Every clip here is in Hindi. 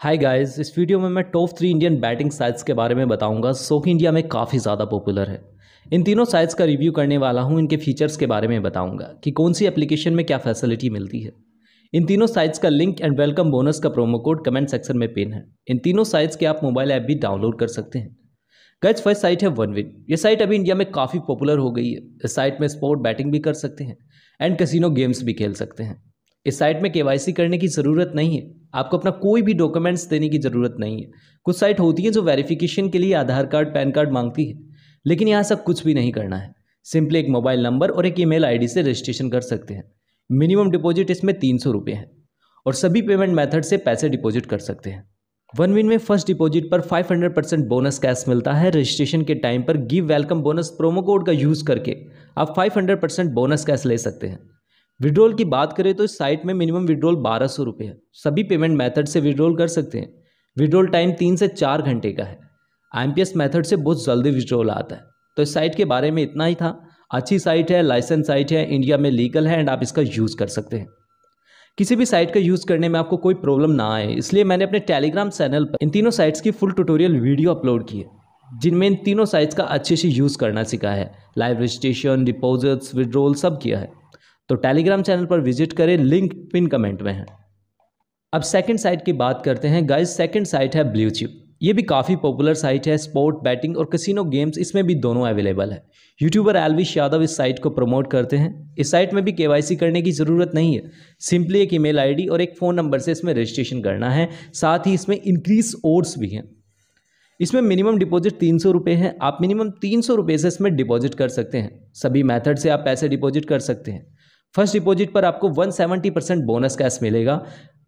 हाय गाइस इस वीडियो में मैं top three Indian betting sites के बारे में बताऊंगा सो कि इंडिया में काफ़ी ज़्यादा पॉपुलर है इन तीनों साइट्स का रिव्यू करने वाला हूं इनके फीचर्स के बारे में बताऊंगा कि कौन सी एप्लीकेशन में क्या फैसिलिटी मिलती है इन तीनों साइट्स का लिंक एंड वेलकम बोनस का प्रोमो कोड कमेंट सेक्शन में पेन है इन तीनों साइट्स के आप मोबाइल ऐप भी डाउनलोड कर सकते हैं गज फर्स्ट साइट है वन विन ये साइट अभी इंडिया में काफ़ी पॉपुलर हो गई है इस साइट में स्पोर्ट बैटिंग भी कर सकते हैं एंड कसिनो गेम्स भी खेल सकते हैं इस साइट में केवाईसी करने की ज़रूरत नहीं है आपको अपना कोई भी डॉक्यूमेंट्स देने की ज़रूरत नहीं है कुछ साइट होती है जो वेरिफिकेशन के लिए आधार कार्ड पैन कार्ड मांगती है लेकिन यहाँ सब कुछ भी नहीं करना है सिंपली एक मोबाइल नंबर और एक ईमेल आईडी से रजिस्ट्रेशन कर सकते हैं मिनिमम डिपॉजिट इसमें तीन सौ रुपये है और सभी पेमेंट मेथड से पैसे डिपॉजिट कर सकते हैं वन विन में फर्स्ट डिपॉजिट पर 500 परसेंट बोनस कैश मिलता है रजिस्ट्रेशन के टाइम पर give welcome bonus promo code का यूज़ करके आप 500 परसेंट बोनस कैश ले सकते हैं विड्रोल की बात करें तो इस साइट में मिनिमम विड्रोल बारह सौ रुपये है सभी पेमेंट मेथड से विड्रोल कर सकते हैं विड्रोल टाइम तीन से चार घंटे का है आई मेथड से बहुत जल्दी विड्रोल आता है तो इस साइट के बारे में इतना ही था अच्छी साइट है लाइसेंस साइट है इंडिया में लीगल है एंड आप इसका यूज़ कर सकते हैं किसी भी साइट का यूज़ करने में आपको कोई प्रॉब्लम ना आए इसलिए मैंने अपने टेलीग्राम चैनल पर इन तीनों साइट्स की फुल ट्यूटोरियल वीडियो अपलोड की है जिनमें इन तीनों साइट्स का अच्छे से यूज़ करना सिखा है लाइव रजिस्ट्रेशन डिपॉजिट्स विड्रोल सब किया है तो टेलीग्राम चैनल पर विजिट करें लिंक पिन कमेंट में है अब सेकंड साइट की बात करते हैं गाइस सेकंड साइट है ब्लू चिप ये भी काफ़ी पॉपुलर साइट है स्पोर्ट बैटिंग और कसिनो गेम्स इसमें भी दोनों अवेलेबल है यूट्यूबर एलविश यादव इस साइट को प्रमोट करते हैं इस साइट में भी केवाईसी करने की ज़रूरत नहीं है सिंपली एक ईमेल आईडी और एक फ़ोन नंबर से इसमें रजिस्ट्रेशन करना है साथ ही इसमें इंक्रीज ओर्स भी हैं इसमें मिनिमम डिपॉजिट तीन सौ रुपये आप मिनिमम तीन सौ रुपये से इसमें डिपॉजिट कर सकते हैं सभी मैथड से आप पैसे डिपॉजिट कर सकते हैं फर्स्ट डिपॉजिट पर आपको 170 परसेंट बोनस कैश मिलेगा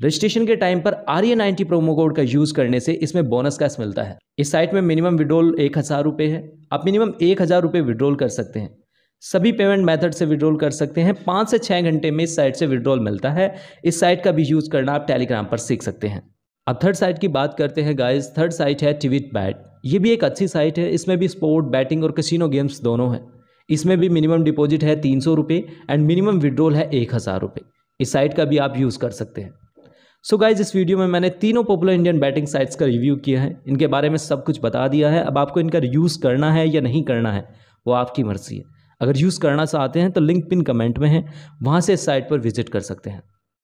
रजिस्ट्रेशन के टाइम पर R A ninety promo code का यूज़ करने से इसमें बोनस कैश मिलता है इस साइट में मिनिमम विड्रोल एक हज़ार रुपये है आप मिनिमम एक हज़ार रुपये विड्रोल कर सकते हैं सभी पेमेंट मेथड से विड्रॉल कर सकते हैं पांच से छः घंटे में इस साइट से विड्रॉल मिलता है इस साइट का भी यूज़ करना आप टेलीग्राम पर सीख सकते हैं अब थर्ड साइट की बात करते हैं गाइज थर्ड साइट है टिविट बैट ये भी एक अच्छी साइट है इसमें भी स्पोर्ट बैटिंग और कसिनो गेम्स दोनों हैं इसमें भी मिनिमम डिपॉजिट है तीन सौ रुपये एंड मिनिमम विड्रॉल है एक हज़ार रुपये इस साइट का भी आप यूज़ कर सकते हैं सो so गाइज इस वीडियो में मैंने तीनों पॉपुलर इंडियन बैटिंग साइट्स का रिव्यू किया है इनके बारे में सब कुछ बता दिया है अब आपको इनका यूज़ करना है या नहीं करना है वो आपकी मर्ज़ी है अगर यूज़ करना चाहते हैं तो लिंक पिन कमेंट में है वहाँ से इस साइट पर विजिट कर सकते हैं